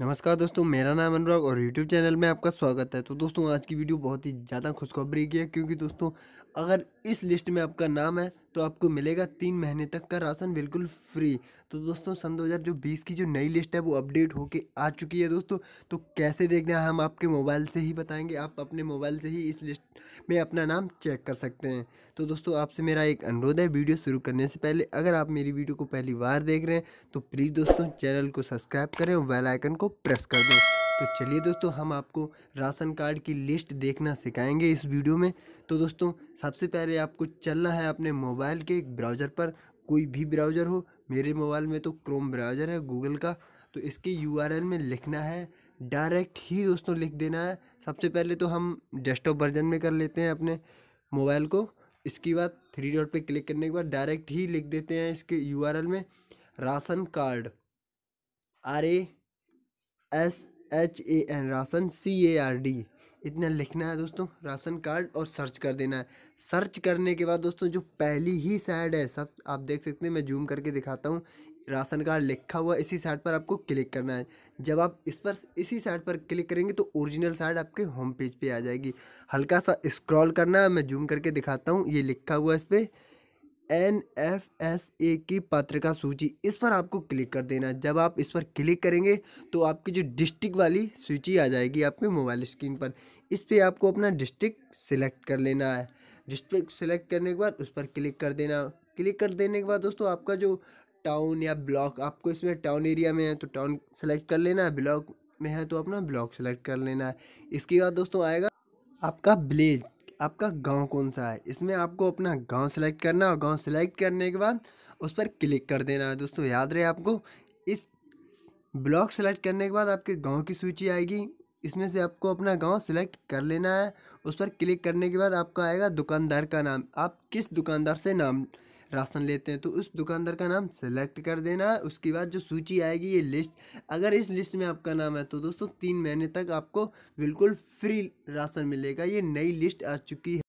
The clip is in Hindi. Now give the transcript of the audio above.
नमस्कार दोस्तों मेरा नाम अनुराग और YouTube चैनल में आपका स्वागत है तो दोस्तों आज की वीडियो बहुत ही ज़्यादा खुशखबरी की है क्योंकि दोस्तों अगर इस लिस्ट में आपका नाम है तो आपको मिलेगा तीन महीने तक का राशन बिल्कुल फ्री तो दोस्तों सन दो जो बीस की जो नई लिस्ट है वो अपडेट होके आ चुकी है दोस्तों तो कैसे देखना है हम आपके मोबाइल से ही बताएंगे आप अपने मोबाइल से ही इस लिस्ट में अपना नाम चेक कर सकते हैं तो दोस्तों आपसे मेरा एक अनुरोध है वीडियो शुरू करने से पहले अगर आप मेरी वीडियो को पहली बार देख रहे हैं तो प्लीज़ दोस्तों चैनल को सब्सक्राइब करें और बेल आइकन को प्रेस कर दें तो चलिए दोस्तों हम आपको राशन कार्ड की लिस्ट देखना सिखाएंगे इस वीडियो में तो दोस्तों सबसे पहले आपको चलना है अपने मोबाइल के ब्राउज़र पर कोई भी ब्राउज़र हो मेरे मोबाइल में तो क्रोम ब्राउज़र है गूगल का तो इसके यूआरएल में लिखना है डायरेक्ट ही दोस्तों लिख देना है सबसे पहले तो हम डेस्कटॉप वर्जन में कर लेते हैं अपने मोबाइल को इसके बाद थ्री डॉट पे क्लिक करने के बाद डायरेक्ट ही लिख देते हैं इसके यूआरएल में ration card R A S H A N ration C A R D इतना लिखना है दोस्तों राशन कार्ड और सर्च कर देना है सर्च करने के बाद दोस्तों जो पहली ही साइड है सब आप देख सकते हैं मैं जूम करके दिखाता हूँ राशन कार्ड लिखा हुआ इसी साइड पर आपको क्लिक करना है जब आप इस पर इसी साइड पर क्लिक करेंगे तो ओरिजिनल साइड आपके होम पेज पे आ जाएगी हल्का सा स्क्रॉल करना है मैं जूम करके दिखाता हूँ ये लिखा हुआ इस पर एन एफ एस ए की पत्रिका सूची इस पर आपको क्लिक कर देना जब आप इस पर क्लिक करेंगे तो आपकी जो डिस्ट्रिक्ट वाली सूची आ जाएगी आपके मोबाइल स्क्रीन पर इस पर आपको अपना डिस्ट्रिक्ट सिलेक्ट कर लेना है डिस्ट्रिक्ट सिलेक्ट करने के बाद उस पर क्लिक कर देना क्लिक कर देने के बाद दोस्तों आपका जो टाउन या ब्लॉक आपको इसमें टाउन एरिया में है तो टाउन सेलेक्ट कर लेना है ब्लॉक में है तो अपना ब्लॉक सेलेक्ट कर लेना है इसके बाद दोस्तों आएगा आपका विलेज आपका गांव कौन सा है इसमें आपको अपना गांव सेलेक्ट करना है और गांव सेलेक्ट करने के बाद उस पर क्लिक कर देना है दोस्तों याद रहे आपको इस ब्लॉक सेलेक्ट करने के बाद आपके गांव की सूची आएगी इसमें से आपको अपना गांव सेलेक्ट कर लेना है उस पर क्लिक करने के बाद आपका आएगा दुकानदार का नाम आप किस दुकानदार से नाम राशन लेते हैं तो उस दुकानदार का नाम सेलेक्ट कर देना है उसके बाद जो सूची आएगी ये लिस्ट अगर इस लिस्ट में आपका नाम है तो दोस्तों तीन महीने तक आपको बिल्कुल फ्री राशन मिलेगा ये नई लिस्ट आ चुकी है